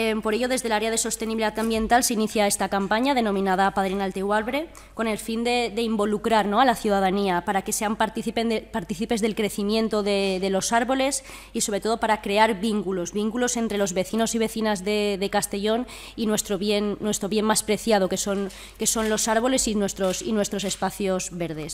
Em, por ello, desde el área de sostenibilidad ambiental se inicia esta campaña denominada Padrina con el fin de, involucrar a la ciudadanía para que sean partícipes del crecimiento de, de, los árboles y, sobre todo, para crear vínculos, vínculos entre los vecinos y vecinas de, Castellón y nuestro bien, nuestro bien más preciado, que son, que son los árboles y nuestros, y nuestros espacios verdes.